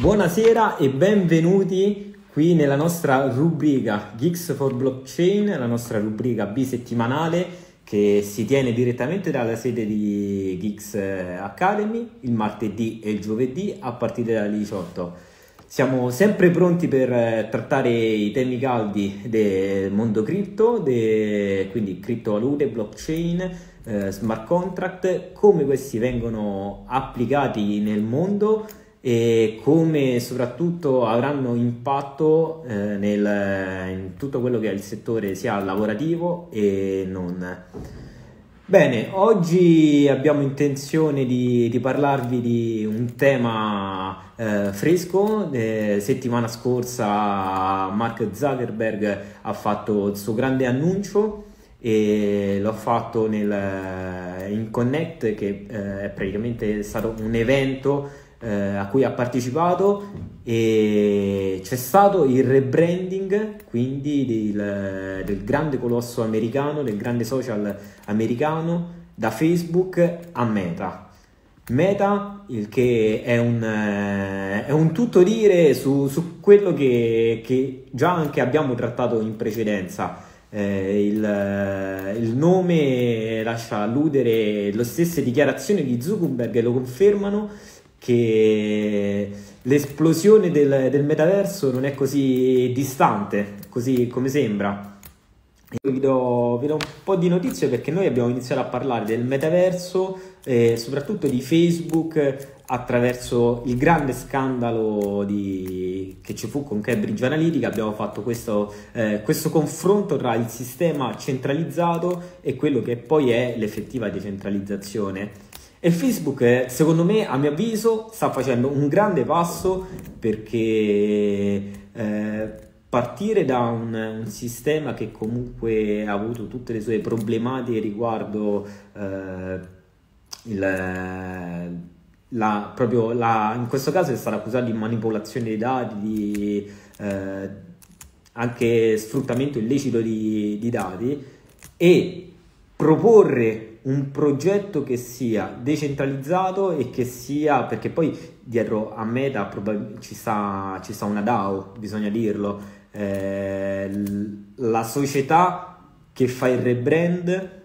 Buonasera e benvenuti qui nella nostra rubrica Geeks for Blockchain, la nostra rubrica bisettimanale che si tiene direttamente dalla sede di Geeks eh, Academy il martedì e il giovedì a partire dalle 18. Siamo sempre pronti per eh, trattare i temi caldi del mondo cripto, de, quindi criptovalute, blockchain, eh, smart contract, come questi vengono applicati nel mondo e come soprattutto avranno impatto eh, nel, in tutto quello che è il settore sia lavorativo e non. Bene, oggi abbiamo intenzione di, di parlarvi di un tema eh, fresco. Eh, settimana scorsa Mark Zuckerberg ha fatto il suo grande annuncio e l'ho fatto nel, in Connect che eh, è praticamente stato un evento eh, a cui ha partecipato e c'è stato il rebranding quindi del, del grande colosso americano, del grande social americano da Facebook a Meta. Meta, il che è un, eh, è un tutto dire su, su quello che, che, già anche abbiamo trattato in precedenza. Eh, il, eh, il, nome lascia alludere le stesse dichiarazioni di Zuckerberg lo confermano che l'esplosione del, del metaverso non è così distante, così come sembra. vi do, vi do, un po' di notizie perché noi abbiamo iniziato a parlare del metaverso e eh, soprattutto di Facebook attraverso il grande scandalo di... che ci fu con Cambridge Analytica. Abbiamo fatto questo, eh, questo, confronto tra il sistema centralizzato e quello che poi è l'effettiva decentralizzazione e Facebook, eh, secondo me, a mio avviso, sta facendo un grande passo perché eh, partire da un, un, sistema che comunque ha avuto tutte le sue problematiche riguardo eh, il, la, proprio la, in questo caso è stato accusato di manipolazione dei dati, di eh, anche sfruttamento illecito di, di dati e proporre un progetto che sia decentralizzato e che sia, perché poi dietro a Meta probab- ci, sta, ci sta una DAO, bisogna dirlo, eh, la società che fa il rebrand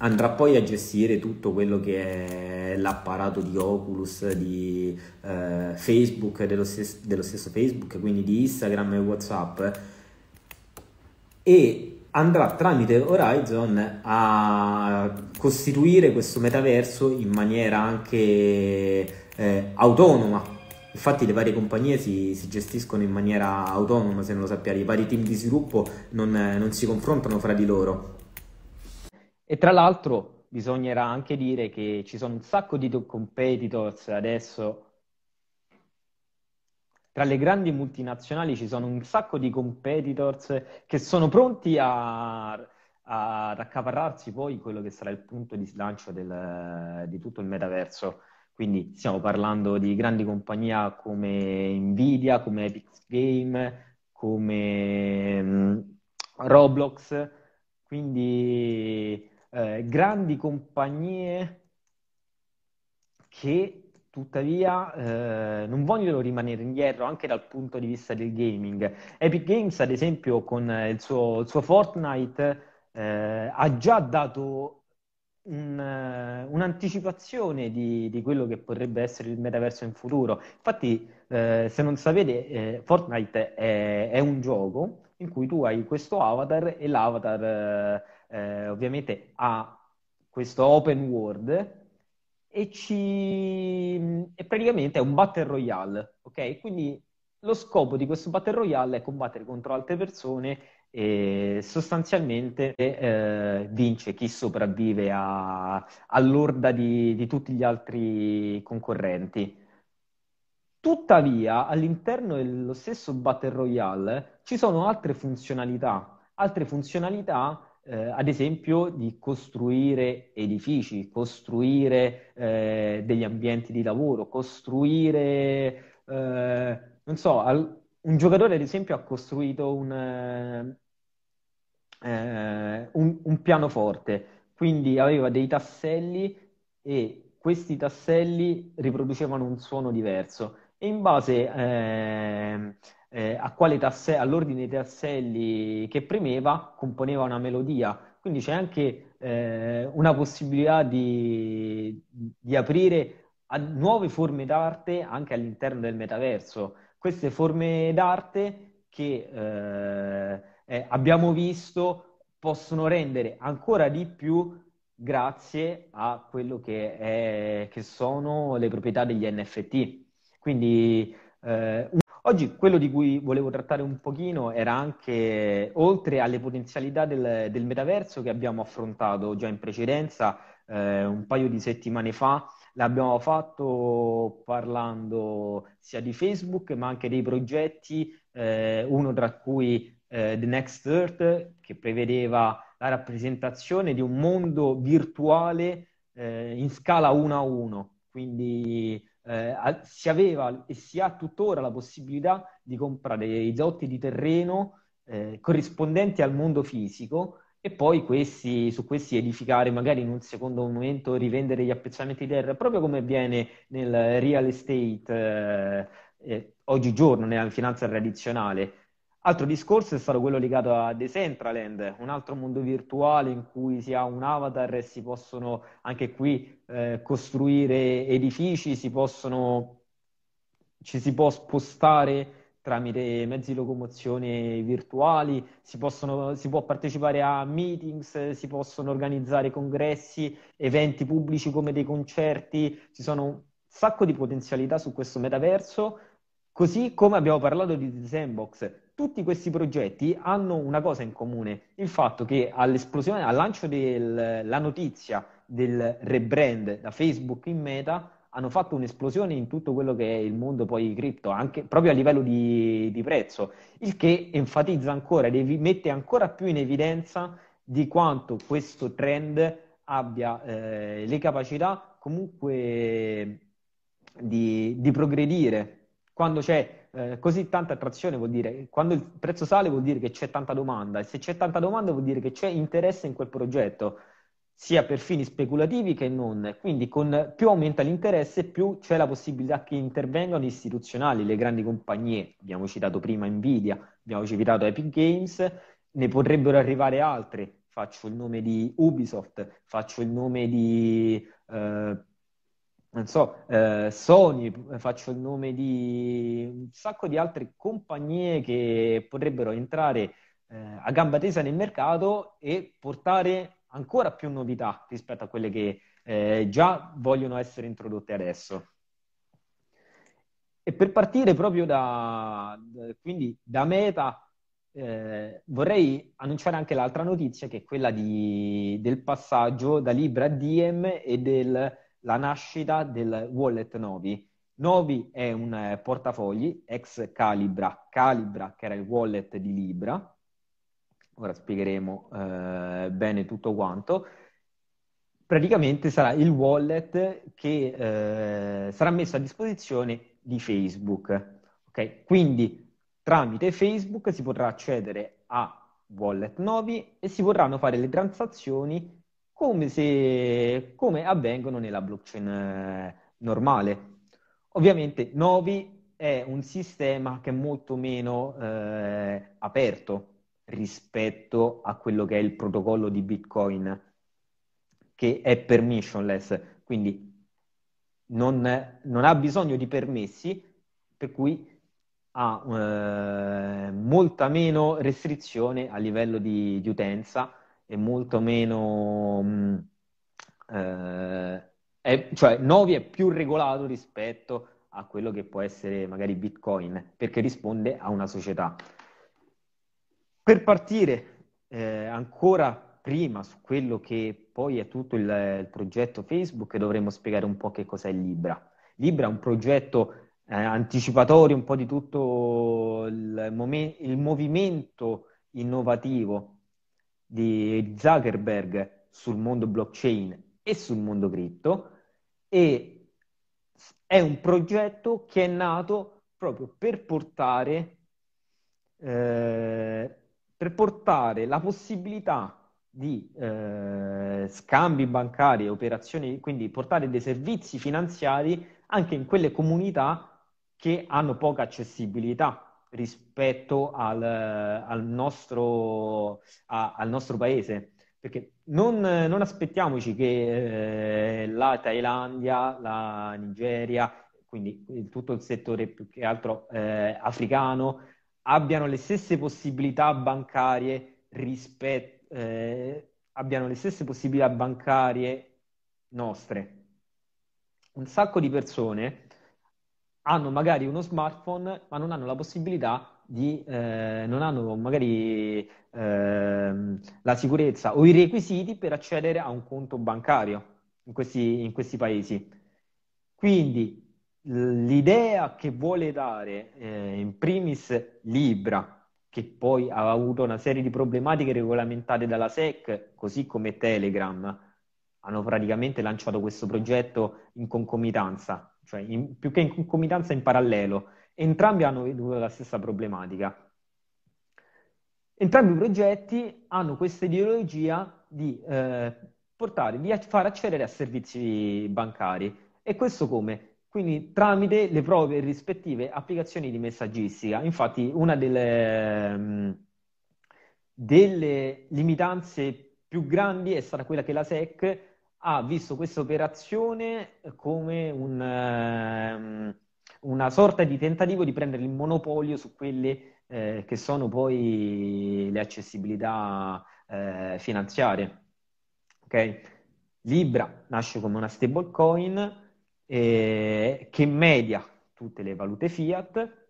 andrà poi a gestire tutto quello che è l'apparato di Oculus, di eh, Facebook, dello stesso, dello stesso Facebook, quindi di Instagram e Whatsapp. E andrà tramite Horizon a costituire questo metaverso in maniera anche eh, autonoma. Infatti le varie compagnie si, si, gestiscono in maniera autonoma, se non lo sappiamo, i vari team di sviluppo non, non si confrontano fra di loro. E tra l'altro bisognerà anche dire che ci sono un sacco di competitors adesso tra le grandi multinazionali ci sono un sacco di competitors che sono pronti a, a raccaparrarsi poi quello che sarà il punto di slancio del, di tutto il metaverso. Quindi stiamo parlando di grandi compagnie come Nvidia, come Epic Games, come mm, Roblox, quindi eh, grandi compagnie che Tuttavia eh, non vogliono rimanere indietro anche dal punto di vista del gaming. Epic Games, ad esempio, con il suo, il suo Fortnite eh, ha già dato un, eh, un'anticipazione di, di, quello che potrebbe essere il metaverso in futuro. Infatti, eh, se non sapete, eh, Fortnite è, è, un gioco in cui tu hai questo avatar e l'avatar eh, ovviamente ha questo open world e, ci... e praticamente è un battle royale, ok? Quindi lo scopo di questo battle royale è combattere contro altre persone e sostanzialmente eh, vince chi sopravvive a, all'orda di, di, tutti gli altri concorrenti. Tuttavia, all'interno dello stesso Battle Royale ci sono altre funzionalità, altre funzionalità eh, ad esempio di costruire edifici, costruire eh, degli ambienti di lavoro, costruire, eh, non so, al, un giocatore ad esempio ha costruito un, eh, eh, un, un pianoforte, quindi aveva dei tasselli e questi tasselli riproducevano un suono diverso e in base eh, eh, a quali tasse- all'ordine dei tasselli che premeva componeva una melodia. Quindi c'è anche eh, una possibilità di, di aprire nuove forme d'arte anche all'interno del metaverso. Queste forme d'arte che eh, eh, abbiamo visto possono rendere ancora di più grazie a quello che, è, che sono le proprietà degli NFT. Quindi eh, Oggi quello di cui volevo trattare un pochino era anche, oltre alle potenzialità del, del metaverso che abbiamo affrontato già in precedenza, eh, un paio di settimane fa, l'abbiamo fatto parlando sia di Facebook ma anche dei progetti, eh, uno tra cui eh, The Next Earth, che prevedeva la rappresentazione di un mondo virtuale eh, in scala 1 a 1, quindi eh, si aveva e si ha tuttora la possibilità di comprare i zotti di terreno eh, corrispondenti al mondo fisico e poi questi, su questi edificare, magari in un secondo momento rivendere gli appezzamenti di terra, proprio come avviene nel real estate eh, eh, oggigiorno, nella finanza tradizionale. Altro discorso è stato quello legato a Decentraland, un altro mondo virtuale in cui si ha un avatar e si possono anche qui eh, costruire edifici, si possono, ci si può spostare tramite mezzi di locomozione virtuali, si, possono, si, può partecipare a meetings, si possono organizzare congressi, eventi pubblici come dei concerti, ci sono un sacco di potenzialità su questo metaverso, così come abbiamo parlato di The Sandbox tutti questi progetti hanno una cosa in comune, il fatto che all'esplosione, al lancio della notizia del rebrand da Facebook in Meta, hanno fatto un'esplosione in tutto quello che è il mondo poi cripto, anche proprio a livello di, di prezzo, il che enfatizza ancora, mette ancora più in evidenza di quanto questo trend abbia eh, le capacità comunque di, di progredire. Quando c'è eh, così tanta attrazione vuol dire quando il prezzo sale vuol dire che c'è tanta domanda e se c'è tanta domanda vuol dire che c'è interesse in quel progetto sia per fini speculativi che non. Quindi con, più aumenta l'interesse, più c'è la possibilità che intervengano gli istituzionali, le grandi compagnie. Abbiamo citato prima Nvidia, abbiamo citato Epic Games, ne potrebbero arrivare altre. Faccio il nome di Ubisoft, faccio il nome di eh, non so, eh, Sony, faccio il nome di un sacco di altre compagnie che potrebbero entrare eh, a gamba tesa nel mercato e portare ancora più novità rispetto a quelle che eh, già vogliono essere introdotte adesso. E per partire proprio da, quindi da Meta, eh, vorrei annunciare anche l'altra notizia che è quella di, del passaggio da Libra a Diem e del la nascita del wallet Novi. Novi è un eh, portafogli ex Calibra, Calibra che era il wallet di Libra, ora spiegheremo eh, bene tutto quanto, praticamente sarà il wallet che eh, sarà messo a disposizione di Facebook. Okay? Quindi tramite Facebook si potrà accedere a wallet Novi e si potranno fare le transazioni come, se, come avvengono nella blockchain eh, normale. Ovviamente Novi è un sistema che è molto meno eh, aperto rispetto a quello che è il protocollo di Bitcoin, che è permissionless, quindi non, non ha bisogno di permessi, per cui ha eh, molta meno restrizione a livello di, di utenza e molto meno... eh, è, cioè Novi è più regolato rispetto a quello che può essere magari Bitcoin, perché risponde a una società. Per partire eh, ancora prima su quello che poi è tutto il, il, progetto Facebook, dovremmo spiegare un po' che cos'è Libra. Libra è un progetto eh, anticipatorio un po' di tutto il, momen- il movimento innovativo di Zuckerberg sul mondo blockchain e sul mondo cripto e è un progetto che è nato proprio per portare, eh, per portare la possibilità di eh, scambi bancari e operazioni, quindi portare dei servizi finanziari anche in quelle comunità che hanno poca accessibilità rispetto al, al, nostro, a, al nostro, paese. Perché non, non aspettiamoci che eh, la Thailandia, la Nigeria, quindi tutto il settore più che altro eh, africano, abbiano le stesse possibilità bancarie rispetto eh, abbiano le stesse possibilità bancarie nostre. Un sacco di persone hanno magari uno smartphone, ma non hanno la possibilità di, eh, non hanno magari eh, la sicurezza o i requisiti per accedere a un conto bancario in questi, in questi paesi. Quindi l'idea che vuole dare eh, in primis Libra, che poi ha avuto una serie di problematiche regolamentate dalla SEC, così come Telegram, hanno praticamente lanciato questo progetto in concomitanza cioè in, più che in concomitanza in parallelo. Entrambi hanno la stessa problematica. Entrambi i progetti hanno questa ideologia di eh, portare, di far accedere a servizi bancari. E questo come? Quindi tramite le proprie rispettive applicazioni di messaggistica. Infatti una delle, mm, delle limitanze più grandi è stata quella che la SEC ha visto questa operazione eh, come un, ehm, una sorta di tentativo di prendere il monopolio su quelle eh, che sono poi le accessibilità eh, finanziarie. Okay? Libra nasce come una stablecoin eh, che media tutte le valute fiat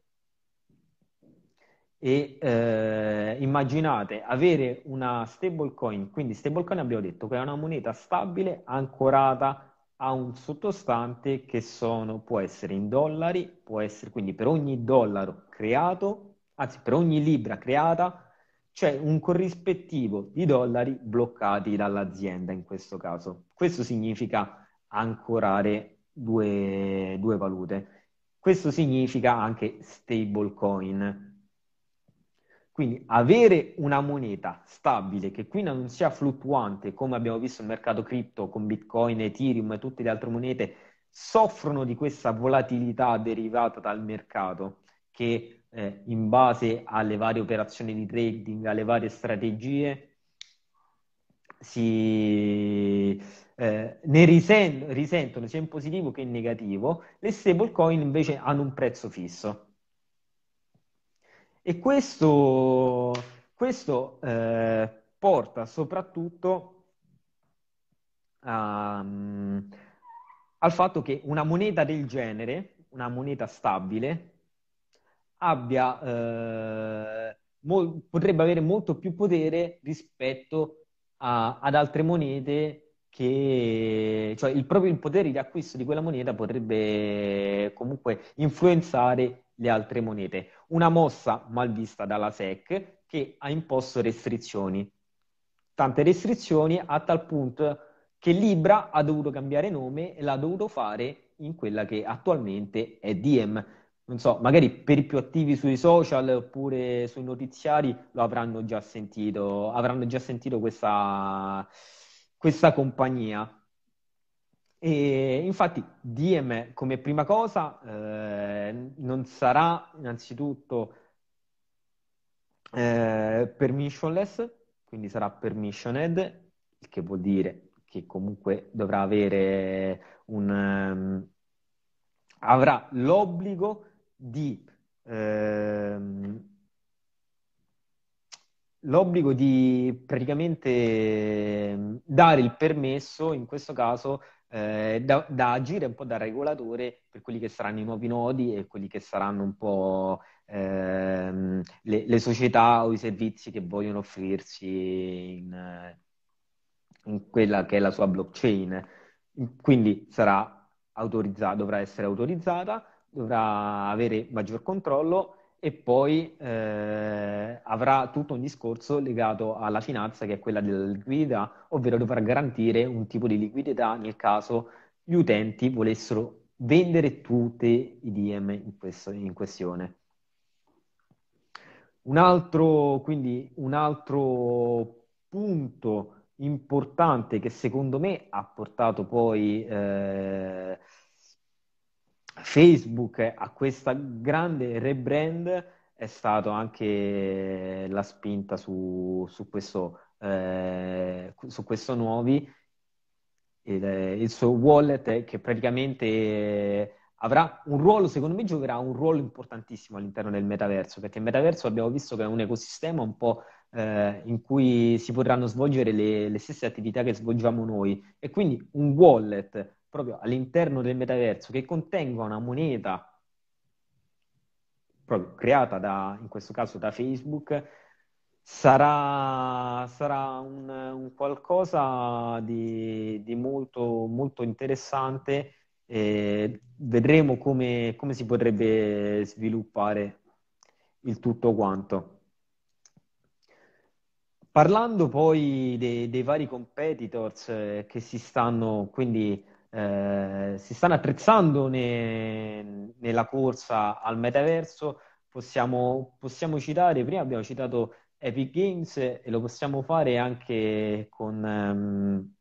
e eh, immaginate avere una stablecoin, quindi stablecoin abbiamo detto che è una moneta stabile ancorata a un sottostante che sono, può essere in dollari, può essere quindi per ogni dollaro creato, anzi per ogni libra creata, c'è un corrispettivo di dollari bloccati dall'azienda in questo caso. Questo significa ancorare due, due valute. Questo significa anche stablecoin quindi avere una moneta stabile che quindi non sia fluttuante, come abbiamo visto nel mercato cripto con Bitcoin, Ethereum e tutte le altre monete, soffrono di questa volatilità derivata dal mercato che eh, in base alle varie operazioni di trading, alle varie strategie, si, eh, ne risen- risentono sia in positivo che in negativo. Le stablecoin invece hanno un prezzo fisso e questo, questo eh, porta soprattutto a, mm, al fatto che una moneta del genere, una moneta stabile, abbia, eh, mo- potrebbe avere molto più potere rispetto a, ad altre monete che, cioè il proprio il potere di acquisto di quella moneta potrebbe comunque influenzare le altre monete. Una mossa mal vista dalla SEC che ha imposto restrizioni. Tante restrizioni a tal punto che Libra ha dovuto cambiare nome e l'ha dovuto fare in quella che attualmente è Diem. Non so, magari per i più attivi sui social oppure sui notiziari lo avranno già sentito, avranno già sentito questa, questa compagnia. E infatti DM come prima cosa eh, non sarà innanzitutto eh, permissionless, quindi sarà permissioned, il che vuol dire che comunque dovrà avere un... Um, avrà l'obbligo di... Um, l'obbligo di praticamente ehm, dare il permesso, in questo caso, eh, da, da, agire un po' da regolatore per quelli che saranno i nuovi nodi e quelli che saranno un po' ehm, le, le, società o i servizi che vogliono offrirsi in, eh, in quella che è la sua blockchain. Quindi sarà autorizzata, dovrà essere autorizzata, dovrà avere maggior controllo e poi eh, avrà tutto un discorso legato alla finanza che è quella della liquidità, ovvero dovrà garantire un tipo di liquidità nel caso gli utenti volessero vendere tutti i DM in, questo, in questione. Un altro, quindi, un altro punto importante che secondo me ha portato poi eh, Facebook a questa grande rebrand è stato anche la spinta su, su, questo, eh, su questo nuovi il, il, suo wallet che praticamente avrà un ruolo, secondo me giocherà un ruolo importantissimo all'interno del metaverso, perché il metaverso abbiamo visto che è un ecosistema un po' eh, in cui si potranno svolgere le, le, stesse attività che svolgiamo noi e quindi un wallet proprio all'interno del metaverso che contenga una moneta proprio creata da, in questo caso da Facebook, sarà, sarà un, un, qualcosa di, di molto, molto, interessante. e vedremo come, come, si potrebbe sviluppare il tutto quanto. Parlando poi dei, dei vari competitors eh, che si stanno quindi eh, si stanno attrezzando ne, nella corsa al metaverso. Possiamo, possiamo, citare, prima abbiamo citato Epic Games e lo possiamo fare anche con, ehm,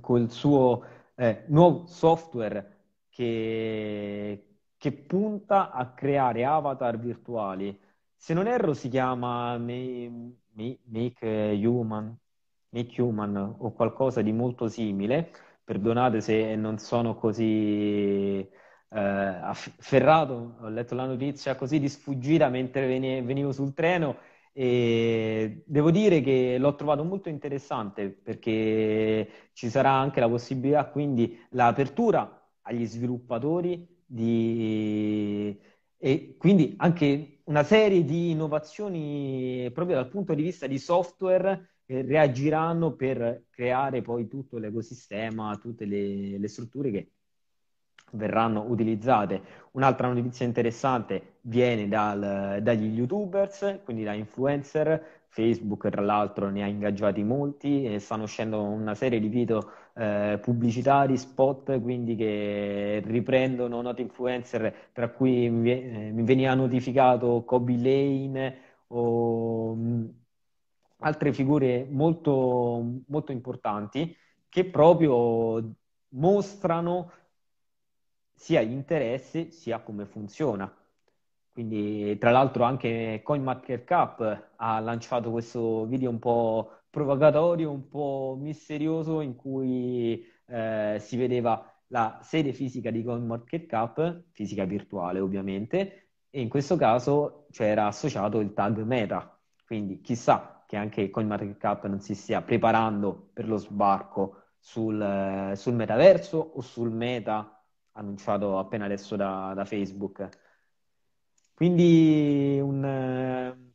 con il suo eh, nuovo software che, che, punta a creare avatar virtuali. Se non erro si chiama Make, Make Human, Make Human o qualcosa di molto simile perdonate se non sono così eh, afferrato, ho letto la notizia così di sfuggita mentre venivo sul treno e devo dire che l'ho trovato molto interessante perché ci sarà anche la possibilità, quindi l'apertura agli sviluppatori di... e quindi anche una serie di innovazioni proprio dal punto di vista di software reagiranno per creare poi tutto l'ecosistema, tutte le, le strutture che verranno utilizzate. Un'altra notizia interessante viene dal, dagli youtubers, quindi da influencer. Facebook, tra l'altro, ne ha ingaggiati molti e stanno uscendo una serie di video eh, pubblicitari, spot, quindi che riprendono noti influencer, tra cui mi, eh, mi veniva notificato Kobe Lane o mm, altre figure molto, molto importanti che proprio mostrano sia gli interessi sia come funziona. Quindi, tra l'altro, anche CoinMarketCap ha lanciato questo video un po' provocatorio, un po' misterioso, in cui eh, si vedeva la sede fisica di CoinMarketCap, fisica virtuale ovviamente, e in questo caso c'era associato il tag Meta. Quindi, chissà che anche il CoinMarketCap non si stia preparando per lo sbarco sul, eh, sul metaverso o sul meta annunciato appena adesso da, da Facebook. Quindi un, eh,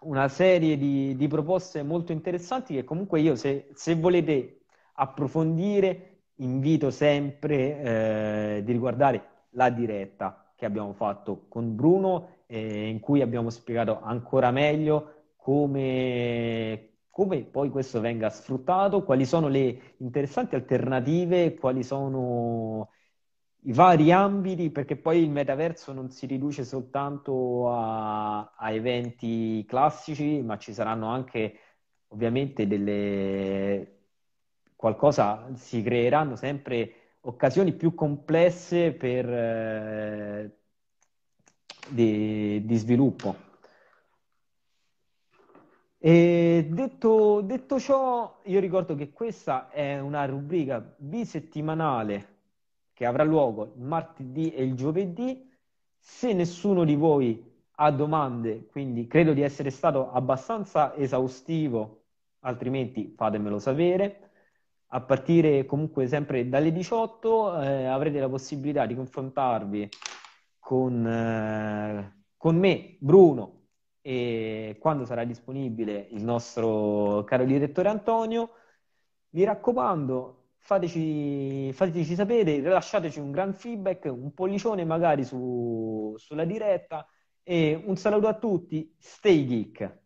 una serie di, di, proposte molto interessanti che comunque io se, se volete approfondire invito sempre eh, di riguardare la diretta che abbiamo fatto con Bruno eh, in cui abbiamo spiegato ancora meglio come, come poi questo venga sfruttato, quali sono le interessanti alternative, quali sono i vari ambiti, perché poi il metaverso non si riduce soltanto a, a eventi classici, ma ci saranno anche ovviamente delle qualcosa si creeranno sempre occasioni più complesse per, eh, di, di sviluppo. Detto, detto, ciò, io ricordo che questa è una rubrica bisettimanale che avrà luogo il martedì e il giovedì. Se nessuno di voi ha domande, quindi credo di essere stato abbastanza esaustivo, altrimenti fatemelo sapere. A partire comunque sempre dalle 18 eh, avrete la possibilità di confrontarvi con, eh, con me, Bruno, e quando sarà disponibile il nostro caro direttore Antonio. vi raccomando, fateci, fateci sapere, lasciateci un gran feedback, un pollicione magari su, sulla diretta e un saluto a tutti, stay geek!